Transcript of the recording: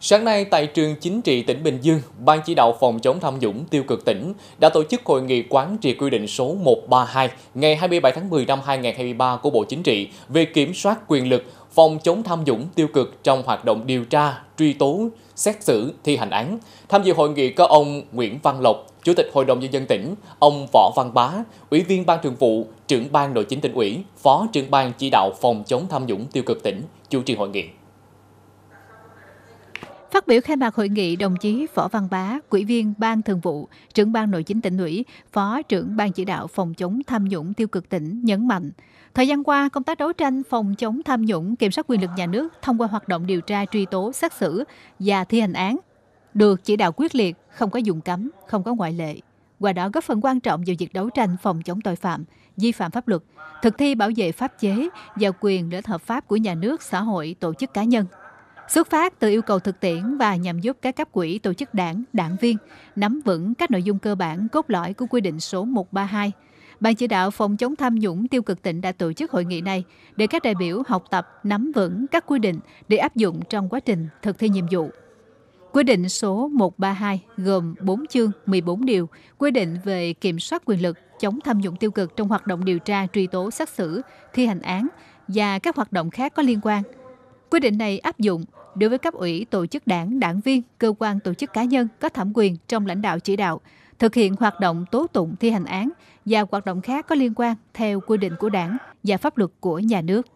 Sáng nay tại trường chính trị tỉnh Bình Dương, Ban chỉ đạo phòng chống tham nhũng tiêu cực tỉnh đã tổ chức hội nghị quán triệt quy định số 132 ngày 27 tháng 10 năm 2023 của Bộ Chính trị về kiểm soát quyền lực phòng chống tham nhũng tiêu cực trong hoạt động điều tra, truy tố, xét xử, thi hành án. Tham dự hội nghị có ông Nguyễn Văn Lộc, Chủ tịch Hội đồng Nhân dân tỉnh, ông Võ Văn Bá, Ủy viên Ban thường vụ, trưởng ban nội chính tỉnh ủy, Phó trưởng ban chỉ đạo phòng chống tham nhũng tiêu cực tỉnh, chủ trì hội nghị biểu khai mạc hội nghị, đồng chí Võ Văn Bá, Ủy viên Ban Thường vụ, trưởng Ban Nội chính tỉnh ủy, Phó trưởng Ban chỉ đạo phòng chống tham nhũng tiêu cực tỉnh nhấn mạnh, thời gian qua công tác đấu tranh phòng chống tham nhũng kiểm soát quyền lực nhà nước thông qua hoạt động điều tra truy tố xét xử và thi hành án được chỉ đạo quyết liệt, không có dùng cấm, không có ngoại lệ. Qua đó góp phần quan trọng vào việc đấu tranh phòng chống tội phạm, vi phạm pháp luật, thực thi bảo vệ pháp chế và quyền lợi hợp pháp của nhà nước, xã hội, tổ chức cá nhân xuất phát từ yêu cầu thực tiễn và nhằm giúp các cấp quỹ tổ chức đảng, đảng viên nắm vững các nội dung cơ bản cốt lõi của quy định số 132. Ban chỉ đạo phòng chống tham nhũng tiêu cực tỉnh đã tổ chức hội nghị này để các đại biểu học tập nắm vững các quy định để áp dụng trong quá trình thực thi nhiệm vụ. Quy định số 132 gồm 4 chương 14 điều quy định về kiểm soát quyền lực, chống tham nhũng tiêu cực trong hoạt động điều tra, truy tố, xét xử, thi hành án và các hoạt động khác có liên quan. Quy định này áp dụng đối với cấp ủy, tổ chức đảng, đảng viên, cơ quan tổ chức cá nhân có thẩm quyền trong lãnh đạo chỉ đạo, thực hiện hoạt động tố tụng thi hành án và hoạt động khác có liên quan theo quy định của đảng và pháp luật của nhà nước.